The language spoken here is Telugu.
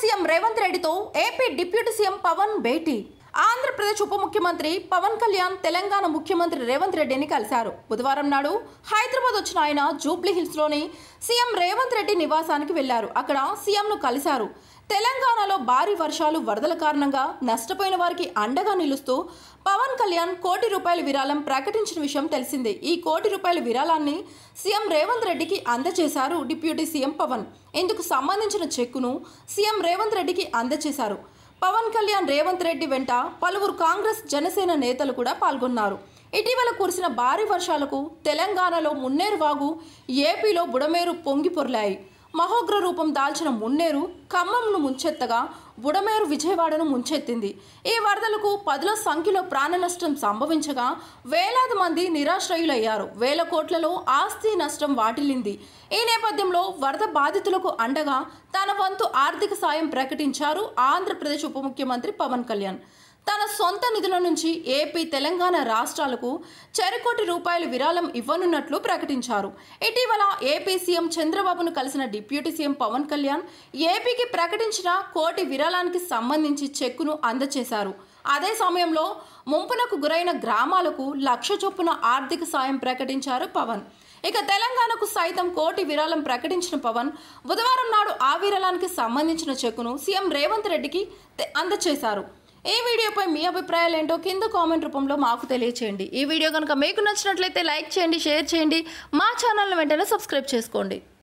సీఎం రేవంత్ రెడ్డితో ఏపీ డిప్యూటీ సీఎం పవన్ భేటీ ఆంధ్రప్రదేశ్ ఉప ముఖ్యమంత్రి పవన్ కళ్యాణ్ తెలంగాణ ముఖ్యమంత్రి రేవంత్ రెడ్డిని కలిశారు బుధవారం నాడు హైదరాబాద్ వచ్చిన ఆయన జూబ్లీ హిల్స్లోని సీఎం రేవంత్ రెడ్డి నివాసానికి వెళ్లారు అక్కడ సీఎంను కలిశారు తెలంగాణలో భారీ వర్షాలు వరదల కారణంగా నష్టపోయిన వారికి అండగా నిలుస్తూ పవన్ కళ్యాణ్ కోటి రూపాయల విరాళం ప్రకటించిన విషయం తెలిసిందే ఈ కోటి రూపాయల విరాళాన్ని సీఎం రేవంత్ రెడ్డికి అందజేశారు డిప్యూటీ సీఎం పవన్ ఇందుకు సంబంధించిన చెక్కును సీఎం రేవంత్ రెడ్డికి అందజేశారు పవన్ కళ్యాణ్ రేవంత్ రెడ్డి వెంట పలువురు కాంగ్రెస్ జనసేన నేతలు కూడా పాల్గొన్నారు ఇటీవల కురిసిన భారీ వర్షాలకు తెలంగాణలో మున్నేరువాగు ఏపీలో బుడమేరు పొంగి పొర్లాయి మహోగ్ర రూపం దాల్చిన మున్నేరు ఖమ్మంను ముంచెత్తగా బుడమేరు విజయవాడను ముంచెత్తింది ఈ వరదలకు పదుల సంఖ్యలో ప్రాణ నష్టం సంభవించగా వేలాది మంది నిరాశ్రయులయ్యారు వేల కోట్లలో ఆస్తి నష్టం వాటిల్లింది ఈ నేపథ్యంలో వరద బాధితులకు అండగా తన వంతు ఆర్థిక సాయం ప్రకటించారు ఆంధ్రప్రదేశ్ ఉప ముఖ్యమంత్రి పవన్ కళ్యాణ్ తన సొంత నిధుల నుంచి ఏపీ తెలంగాణ రాష్ట్రాలకు చెరకోటి రూపాయలు విరాళం ఇవ్వనున్నట్లు ప్రకటించారు ఇటీవల ఏపీ సీఎం చంద్రబాబును కలిసిన డిప్యూటీ సీఎం పవన్ కళ్యాణ్ ఏపీకి ప్రకటించిన కోటి విరాళానికి సంబంధించి చెక్కును అందజేశారు అదే సమయంలో ముంపునకు గురైన గ్రామాలకు లక్ష చొప్పున ఆర్థిక సాయం ప్రకటించారు పవన్ ఇక తెలంగాణకు సైతం కోటి విరాళం ప్రకటించిన పవన్ బుధవారం నాడు ఆ విరాళానికి సంబంధించిన చెక్కును సీఎం రేవంత్ రెడ్డికి అందజేశారు ఈ వీడియోపై మీ అభిప్రాయాలు ఏంటో కింద కామెంట్ రూపంలో మాకు తెలియచేయండి ఈ వీడియో కనుక మీకు నచ్చినట్లయితే లైక్ చేయండి షేర్ చేయండి మా ఛానల్ని వెంటనే సబ్స్క్రైబ్ చేసుకోండి